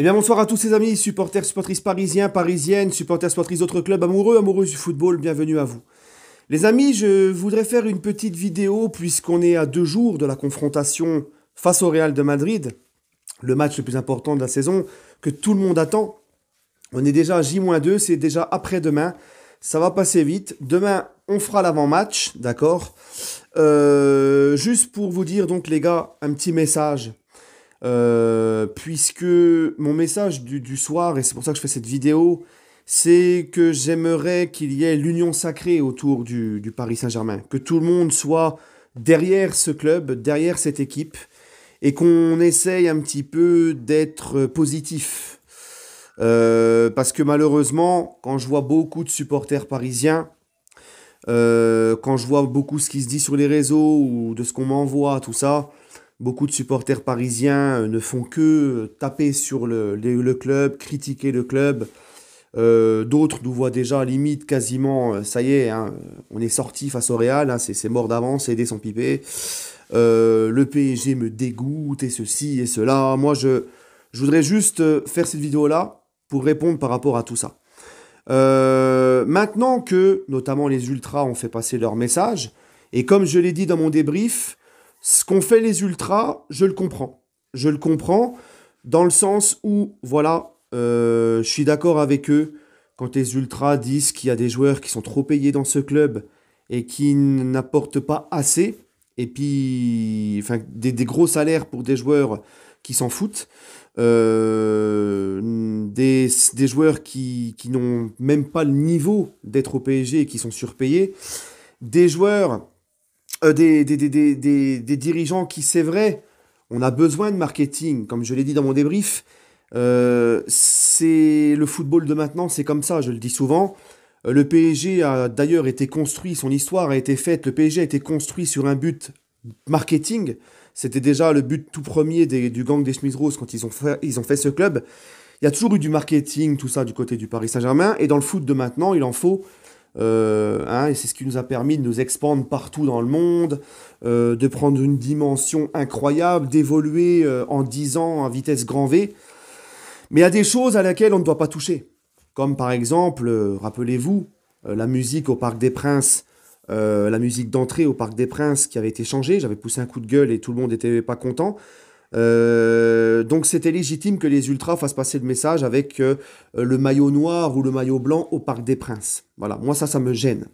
Eh bien bonsoir à tous ces amis, supporters, supportrices parisiens, parisiennes, supporters, supportrices d'autres clubs, amoureux, amoureuses du football, bienvenue à vous. Les amis, je voudrais faire une petite vidéo puisqu'on est à deux jours de la confrontation face au Real de Madrid, le match le plus important de la saison que tout le monde attend. On est déjà à J-2, c'est déjà après-demain, ça va passer vite. Demain, on fera l'avant-match, d'accord euh, Juste pour vous dire donc les gars, un petit message euh, puisque mon message du, soir, et c'est pour ça que je fais cette vidéo, c'est que j'aimerais qu'il y ait l'union sacrée autour du, Paris Saint-Germain, que tout le monde soit derrière ce club, derrière cette équipe, et qu'on essaye un petit peu d'être positif. Euh, parce que malheureusement, quand je vois beaucoup de supporters parisiens, euh, quand je vois beaucoup ce qui se dit sur les réseaux ou de ce qu'on m'envoie, tout ça, Beaucoup de supporters parisiens euh, ne font que euh, taper sur le, club, critiquer le club. Euh, d'autres nous voient déjà limite quasiment, ça y est, hein, on est sorti face au Real, hein, c'est mort d'avance, c'est sans pipé. le PSG me dégoûte et ceci et cela. Moi, je, je voudrais juste faire cette vidéo-là pour répondre par rapport à tout ça. maintenant que, notamment les ultras ont fait passer leur message, et comme je l'ai dit dans mon débrief, ce qu'ont fait les ultras, je le comprends. Je le comprends dans le sens où, voilà, euh, je suis d'accord avec eux quand les ultras disent qu'il y a des joueurs qui sont trop payés dans ce club et qui n'apportent pas assez, et puis enfin, des, gros salaires pour des joueurs qui s'en foutent, euh, des, joueurs qui, qui n'ont même pas le niveau d'être au PSG et qui sont surpayés, des joueurs euh, des, des, dirigeants qui, c'est vrai, on a besoin de marketing, comme je l'ai dit dans mon débrief. Euh, c'est le football de maintenant, c'est comme ça, je le dis souvent. Euh, le PSG a d'ailleurs été construit, son histoire a été faite, le PSG a été construit sur un but marketing. C'était déjà le but tout premier du gang des chemises roses quand ils ont, ils ont fait ce club. Il y a toujours eu du marketing, tout ça, du côté du Paris Saint-Germain. Et dans le foot de maintenant, il en faut euh, hein, et c'est ce qui nous a permis de nous expandre partout dans le monde, euh, de prendre une dimension incroyable, d'évoluer euh, en 10 ans à vitesse grand V. Mais il y a des choses à laquelle on ne doit pas toucher. Comme par exemple, rappelez-vous, la musique au Parc des Princes, la musique d'entrée au Parc des Princes qui avait été changée. J'avais poussé un coup de gueule et tout le monde n'était pas content. Euh, donc c'était légitime que les ultras fassent passer le message avec euh, le maillot noir ou le maillot blanc au Parc des Princes. Voilà, moi ça, ça me gêne.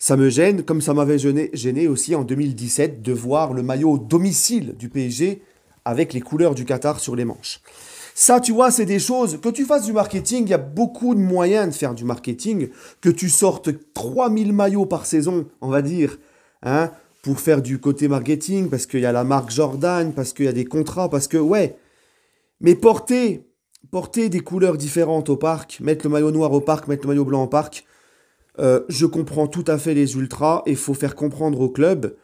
Ça me gêne, comme ça m'avait gêné, gêné, aussi en 2017 de voir le maillot domicile du PSG avec les couleurs du Qatar sur les manches. Ça, tu vois, c'est des choses. Que tu fasses du marketing, il y a beaucoup de moyens de faire du marketing. Que tu sortes 3000 maillots par saison, on va dire, hein, pour faire du côté marketing, parce qu'il y a la marque Jordan, parce qu'il y a des contrats, parce que, ouais. Mais porter, porter des couleurs différentes au parc, mettre le maillot noir au parc, mettre le maillot blanc au parc, euh, je comprends tout à fait les ultras et il faut faire comprendre au club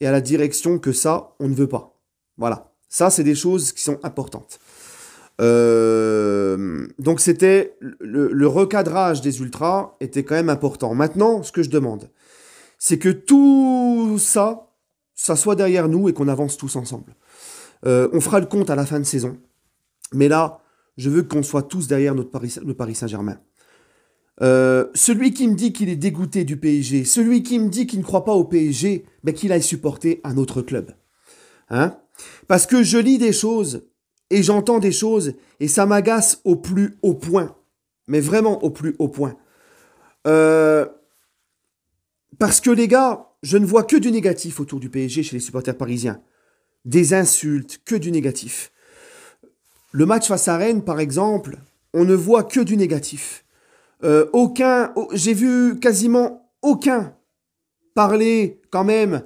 et à la direction que ça, on ne veut pas. Voilà. Ça, c'est des choses qui sont importantes. Euh, donc c'était le, recadrage des ultras était quand même important. Maintenant, ce que je demande, c'est que tout ça, ça soit derrière nous et qu'on avance tous ensemble. Euh, on fera le compte à la fin de saison. Mais là, je veux qu'on soit tous derrière notre Paris, le Paris Saint-Germain. Euh, celui qui me dit qu'il est dégoûté du PSG, celui qui me dit qu'il ne croit pas au PSG, mais ben, qu'il aille supporter un autre club. Hein Parce que je lis des choses et j'entends des choses et ça m'agace au plus haut point. Mais vraiment au plus haut point. Euh, parce que les gars, je ne vois que du négatif autour du PSG chez les supporters parisiens. Des insultes, que du négatif. Le match face à Rennes, par exemple, on ne voit que du négatif. Euh, aucun, j'ai vu quasiment aucun parler quand même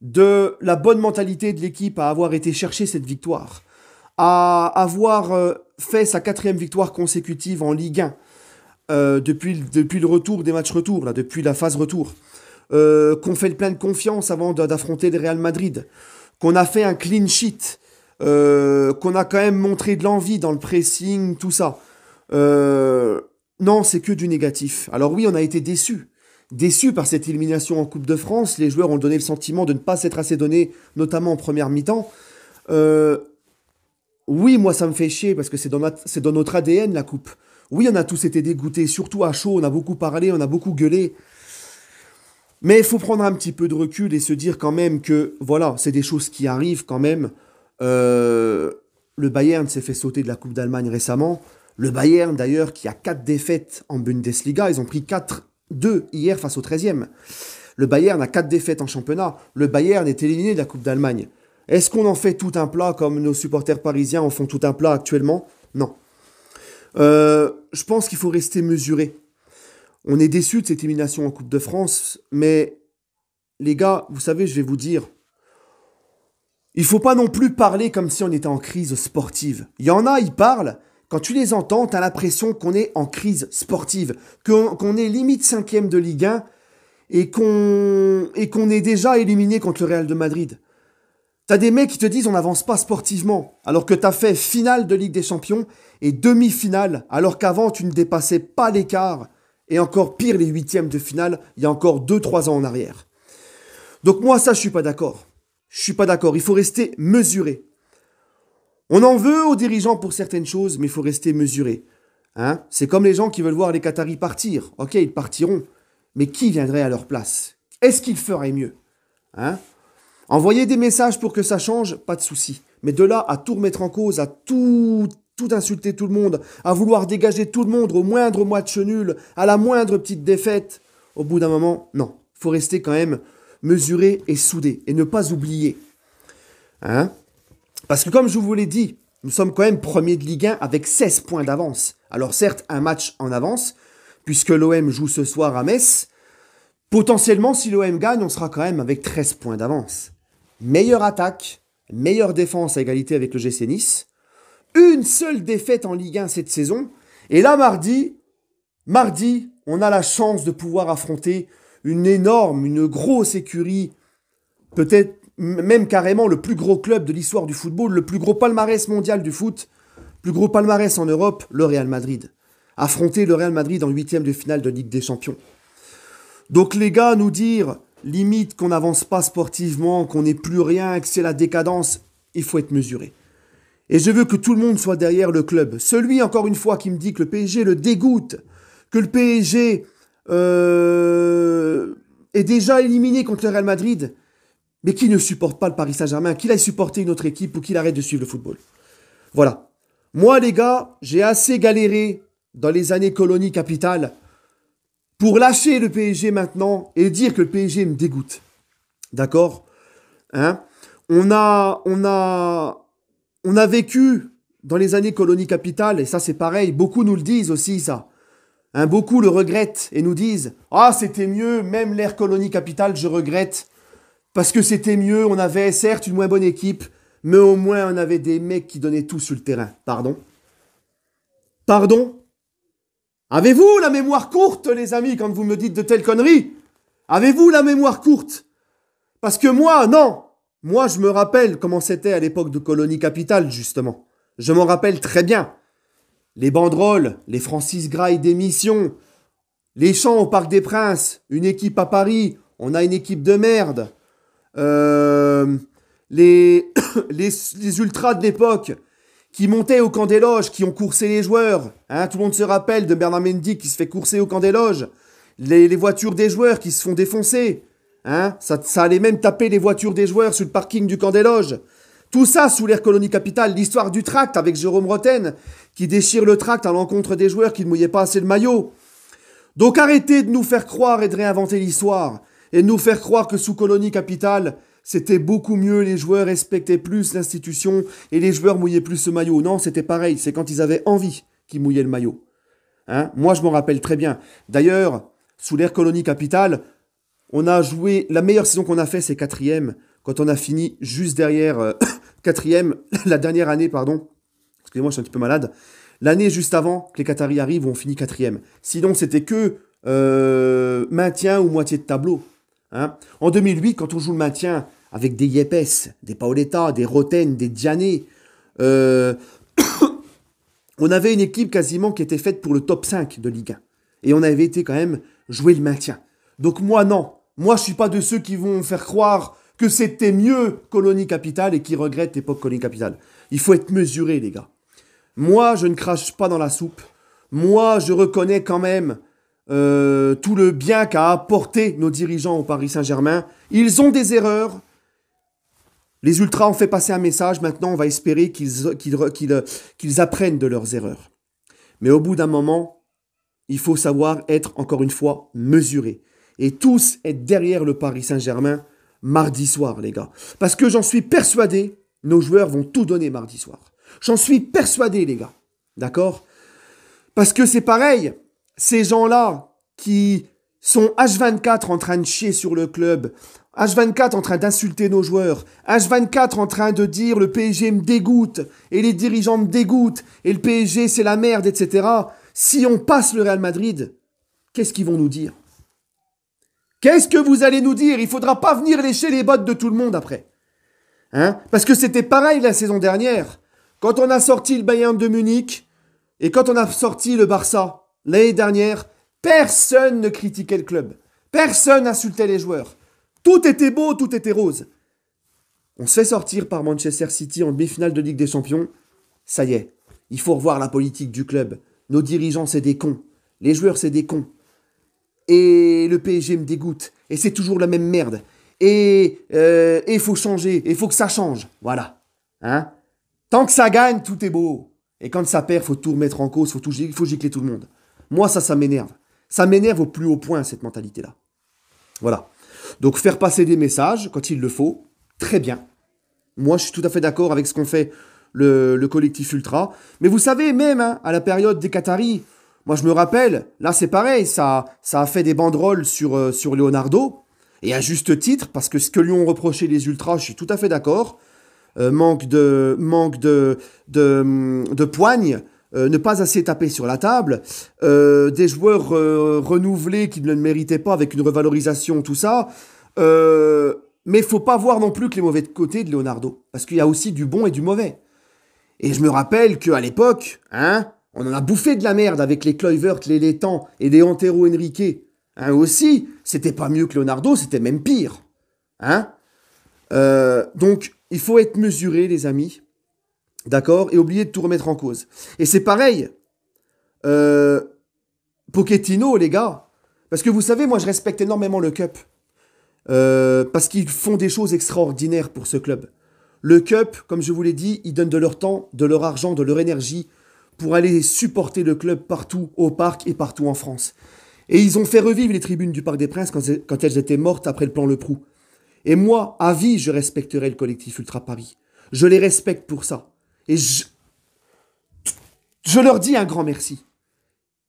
de la bonne mentalité de l'équipe à avoir été chercher cette victoire, à avoir euh, fait sa quatrième victoire consécutive en Ligue 1 euh, depuis, depuis le retour des matchs retour, là, depuis la phase retour. Euh, qu'on fait le plein de confiance avant d'affronter le Real Madrid, qu'on a fait un clean sheet, euh, qu'on a quand même montré de l'envie dans le pressing, tout ça. Euh, non, c'est que du négatif. Alors oui, on a été déçu Déçu par cette élimination en Coupe de France, les joueurs ont donné le sentiment de ne pas s'être assez donné, notamment en première mi-temps. oui, moi ça me fait chier parce que c'est dans, dans notre ADN la Coupe. Oui, on a tous été dégoûtés, surtout à chaud, on a beaucoup parlé, on a beaucoup gueulé. Mais il faut prendre un petit peu de recul et se dire quand même que, voilà, c'est des choses qui arrivent quand même. Euh, le Bayern s'est fait sauter de la Coupe d'Allemagne récemment. Le Bayern, d'ailleurs, qui a 4 défaites en Bundesliga, ils ont pris 4-2 hier face au 13e. Le Bayern a 4 défaites en championnat. Le Bayern est éliminé de la Coupe d'Allemagne. Est-ce qu'on en fait tout un plat comme nos supporters parisiens en font tout un plat actuellement Non. Euh, je pense qu'il faut rester mesuré. On est déçu de cette élimination en Coupe de France, mais les gars, vous savez, je vais vous dire, il faut pas non plus parler comme si on était en crise sportive. Il y en a, ils parlent. Quand tu les entends, tu as l'impression qu'on est en crise sportive, qu'on est limite cinquième de Ligue 1 et qu'on est déjà éliminé contre le Real de Madrid. T'as des mecs qui te disent on n'avance pas sportivement, alors que tu as fait finale de Ligue des Champions et demi-finale, alors qu'avant tu ne dépassais pas l'écart et encore pire les huitièmes de finale, il y a encore 2-3 ans en arrière. Donc moi, ça, je suis pas d'accord. Je suis pas d'accord. Il faut rester mesuré. On en veut aux dirigeants pour certaines choses, mais il faut rester mesuré. Hein C'est comme les gens qui veulent voir les Qataris partir. Ok, ils partiront. Mais qui viendrait à leur place Est-ce qu'ils feraient mieux hein Envoyer des messages pour que ça change, pas de souci. Mais de là à tout remettre en cause, à tout tout insulter tout le monde, à vouloir dégager tout le monde au moindre match nul, à la moindre petite défaite. Au bout d'un moment, non, faut rester quand même mesuré et soudé et ne pas oublier. Hein Parce que comme je vous l'ai dit, nous sommes quand même premier de Ligue 1 avec 16 points d'avance. Alors certes, un match en avance, puisque l'OM joue ce soir à Metz. Potentiellement, si l'OM gagne, on sera quand même avec 13 points d'avance. Meilleure attaque, meilleure défense à égalité avec le GC Nice une seule défaite en Ligue 1 cette saison. Et là, mardi, mardi, on a la chance de pouvoir affronter une énorme, une grosse écurie, peut-être même carrément le plus gros club de l'histoire du football, le plus gros palmarès mondial du foot, plus gros palmarès en Europe, le Real Madrid. Affronter le Real Madrid en huitième de finale de Ligue des Champions. Donc les gars, nous dire limite qu'on n'avance pas sportivement, qu'on n'est plus rien, que c'est la décadence, il faut être mesuré. Et je veux que tout le monde soit derrière le club. Celui, encore une fois, qui me dit que le PSG le dégoûte, que le PSG euh, est déjà éliminé contre le Real Madrid, mais qui ne supporte pas le Paris Saint-Germain, qu'il aille supporter une autre équipe ou qu'il arrête de suivre le football. Voilà. Moi, les gars, j'ai assez galéré dans les années colonies capitale pour lâcher le PSG maintenant et dire que le PSG me dégoûte. D'accord hein on a, on a on a vécu dans les années colonie capitale, et ça c'est pareil, beaucoup nous le disent aussi ça. Hein, beaucoup le regrettent et nous disent Ah, c'était mieux, même l'ère colonie capitale, je regrette. Parce que c'était mieux, on avait certes une moins bonne équipe, mais au moins on avait des mecs qui donnaient tout sur le terrain. Pardon Pardon Avez-vous la mémoire courte, les amis, quand vous me dites de telles conneries Avez-vous la mémoire courte Parce que moi, non moi, je me rappelle comment c'était à l'époque de Colonie Capitale, justement. Je m'en rappelle très bien. Les banderoles, les Francis Grail d'émission, les chants au Parc des Princes, une équipe à Paris, on a une équipe de merde. Euh, les, les, ultras de l'époque qui montaient au camp des loges, qui ont coursé les joueurs. Hein, tout le monde se rappelle de Bernard Mendy qui se fait courser au camp des loges. Les, les voitures des joueurs qui se font défoncer. Hein? ça, allait même taper les voitures des joueurs sur le parking du camp des loges. Tout ça sous l'ère colonie capitale, l'histoire du tract avec Jérôme Roten, qui déchire le tract à l'encontre des joueurs qui ne mouillaient pas assez le maillot. Donc arrêtez de nous faire croire et de réinventer l'histoire, et de nous faire croire que sous colonie capitale, c'était beaucoup mieux, les joueurs respectaient plus l'institution, et les joueurs mouillaient plus ce maillot. Non, c'était pareil, c'est quand ils avaient envie qu'ils mouillaient le maillot. Hein Moi, je m'en rappelle très bien. D'ailleurs, sous l'ère colonie capitale, on a joué, la meilleure saison qu'on a fait, c'est quatrième, quand on a fini juste derrière euh, quatrième, la dernière année, pardon. Excusez-moi, je suis un petit peu malade. L'année juste avant que les Qataris arrivent, on finit quatrième. Sinon, c'était que euh, maintien ou moitié de tableau. Hein. En 2008, quand on joue le maintien avec des Yepes, des Paoletta, des Roten, des Diané, euh, on avait une équipe quasiment qui était faite pour le top 5 de Ligue 1. Et on avait été quand même jouer le maintien. Donc moi, non. Moi, je suis pas de ceux qui vont faire croire que c'était mieux colonie capitale et qui regrettent l'époque colonie capitale. Il faut être mesuré, les gars. Moi, je ne crache pas dans la soupe. Moi, je reconnais quand même euh, tout le bien qu'a apporté nos dirigeants au Paris Saint-Germain. Ils ont des erreurs. Les ultras ont fait passer un message. Maintenant, on va espérer qu'ils apprennent de leurs erreurs. Mais au bout d'un moment, il faut savoir être, encore une fois, mesuré et tous être derrière le Paris Saint-Germain mardi soir, les gars. Parce que j'en suis persuadé, nos joueurs vont tout donner mardi soir. J'en suis persuadé, les gars. D'accord Parce que c'est pareil, ces gens-là qui sont H24 en train de chier sur le club, H24 en train d'insulter nos joueurs, H24 en train de dire le PSG me dégoûte, et les dirigeants me dégoûtent, et le PSG c'est la merde, etc. Si on passe le Real Madrid, qu'est-ce qu'ils vont nous dire Qu'est-ce que vous allez nous dire Il faudra pas venir lécher les bottes de tout le monde après. Hein Parce que c'était pareil la saison dernière. Quand on a sorti le Bayern de Munich et quand on a sorti le Barça l'année dernière, personne ne critiquait le club. Personne n'insultait les joueurs. Tout était beau, tout était rose. On se fait sortir par Manchester City en demi-finale de Ligue des Champions. Ça y est, il faut revoir la politique du club. Nos dirigeants, c'est des cons. Les joueurs, c'est des cons et le PSG me dégoûte, et c'est toujours la même merde, et il euh, faut changer, il faut que ça change. Voilà. Hein Tant que ça gagne, tout est beau. Et quand ça perd, faut tout remettre en cause, faut faut gicler tout le monde. Moi, ça, ça m'énerve. Ça m'énerve au plus haut point, cette mentalité-là. Voilà. Donc faire passer des messages quand il le faut, très bien. Moi, je suis tout à fait d'accord avec ce qu'on fait le, collectif Ultra. Mais vous savez, même hein, à la période des Qataris, moi, je me rappelle, là, c'est pareil, ça, ça a fait des banderoles sur, euh, sur Leonardo, et à juste titre, parce que ce que lui ont reproché les ultras, je suis tout à fait d'accord, euh, manque de manque de de, hum, poigne, euh, ne pas assez taper sur la table, des joueurs renouvelés qui ne le méritaient pas avec une revalorisation, tout ça. mais faut pas voir non plus que les mauvais côtés de Leonardo, parce qu'il y a aussi du bon et du mauvais. Et je me rappelle qu'à l'époque, hein, on en a bouffé de la merde avec les Kluivert, les Létang et les Antero Henrique. Hein, aussi, c'était pas mieux que Leonardo, c'était même pire. Hein? Euh, donc, il faut être mesuré, les amis. D'accord Et oublier de tout remettre en cause. Et c'est pareil. Euh, Pochettino, les gars. Parce que vous savez, moi, je respecte énormément le Cup. Euh, parce qu'ils font des choses extraordinaires pour ce club. Le Cup, comme je vous l'ai dit, ils donnent de leur temps, de leur argent, de leur énergie, pour aller supporter le club partout au parc et partout en France. Et ils ont fait revivre les tribunes du Parc des Princes quand elles étaient mortes après le plan Le prou Et moi, à vie, je respecterai le collectif Ultra Paris. Je les respecte pour ça. Et je, je leur dis un grand merci.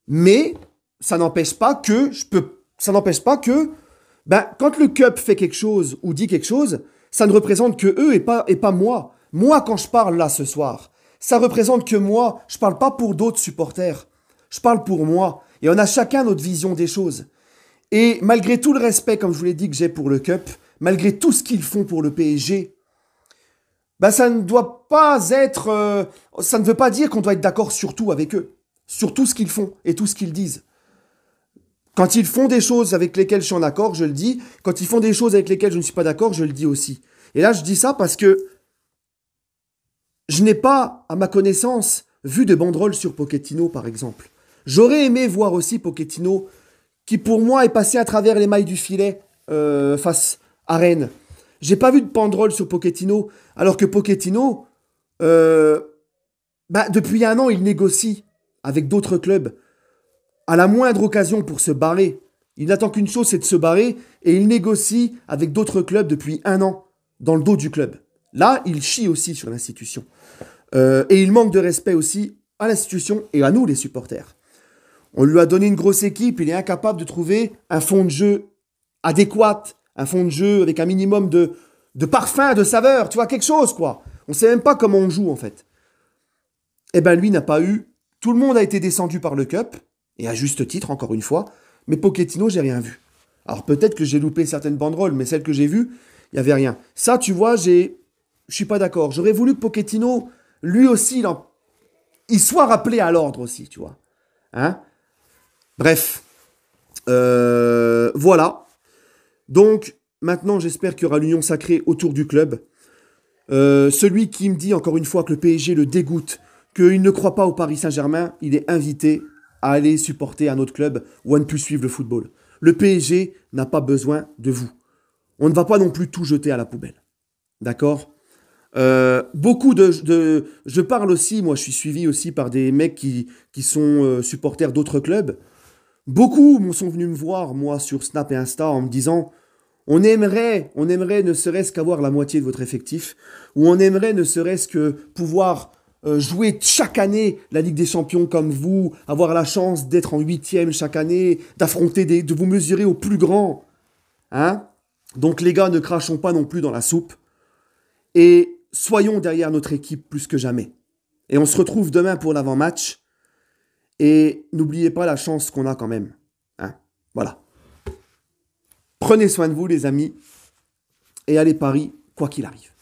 Mais ça n'empêche pas que je peux, ça n'empêche pas que, ben, quand le cup fait quelque chose ou dit quelque chose, ça ne représente que eux et pas, et pas moi. Moi, quand je parle là ce soir, ça représente que moi. Je parle pas pour d'autres supporters. Je parle pour moi. Et on a chacun notre vision des choses. Et malgré tout le respect, comme je vous l'ai dit, que j'ai pour le Cup, malgré tout ce qu'ils font pour le PSG, bah ça ne doit pas être. Euh, ça ne veut pas dire qu'on doit être d'accord sur tout avec eux, sur tout ce qu'ils font et tout ce qu'ils disent. Quand ils font des choses avec lesquelles je suis en accord, je le dis. Quand ils font des choses avec lesquelles je ne suis pas d'accord, je le dis aussi. Et là, je dis ça parce que je n'ai pas, à ma connaissance, vu de banderoles sur Pochettino, par exemple. J'aurais aimé voir aussi Pochettino, qui pour moi est passé à travers les mailles du filet euh, face à Rennes. J'ai pas vu de banderole sur Pochettino, alors que Pochettino, euh, bah, depuis un an, il négocie avec d'autres clubs. À la moindre occasion pour se barrer, il n'attend qu'une chose, c'est de se barrer, et il négocie avec d'autres clubs depuis un an, dans le dos du club. Là, il chie aussi sur l'institution. Euh, et il manque de respect aussi à l'institution et à nous, les supporters. On lui a donné une grosse équipe, il est incapable de trouver un fond de jeu adéquat, un fond de jeu avec un minimum de, de parfum, de saveur, tu vois, quelque chose, quoi. On ne sait même pas comment on joue, en fait. Eh bien, lui n'a pas eu. Tout le monde a été descendu par le Cup, et à juste titre, encore une fois, mais Pochettino, j'ai rien vu. Alors peut-être que j'ai loupé certaines banderoles, mais celles que j'ai vues, il n'y avait rien. Ça, tu vois, j'ai je ne suis pas d'accord. J'aurais voulu que Pochettino, lui aussi, il, soit rappelé à l'ordre aussi, tu vois. Hein Bref. Euh, voilà. Donc, maintenant, j'espère qu'il y aura l'union sacrée autour du club. Euh, celui qui me dit, encore une fois, que le PSG le dégoûte, qu'il ne croit pas au Paris Saint-Germain, il est invité à aller supporter un autre club ou à ne plus suivre le football. Le PSG n'a pas besoin de vous. On ne va pas non plus tout jeter à la poubelle. D'accord euh, beaucoup de, de, Je parle aussi, moi je suis suivi aussi par des mecs qui, qui sont euh, supporters d'autres clubs. Beaucoup sont venus me voir, moi, sur Snap et Insta, en me disant on aimerait, on aimerait ne serait-ce qu'avoir la moitié de votre effectif, ou on aimerait ne serait-ce que pouvoir euh, jouer chaque année la Ligue des Champions comme vous, avoir la chance d'être en huitième chaque année, d'affronter des, de vous mesurer au plus grand, hein. Donc les gars, ne crachons pas non plus dans la soupe. Et soyons derrière notre équipe plus que jamais. Et on se retrouve demain pour l'avant-match. Et n'oubliez pas la chance qu'on a quand même. Hein. voilà. Prenez soin de vous, les amis. Et allez Paris, quoi qu'il arrive.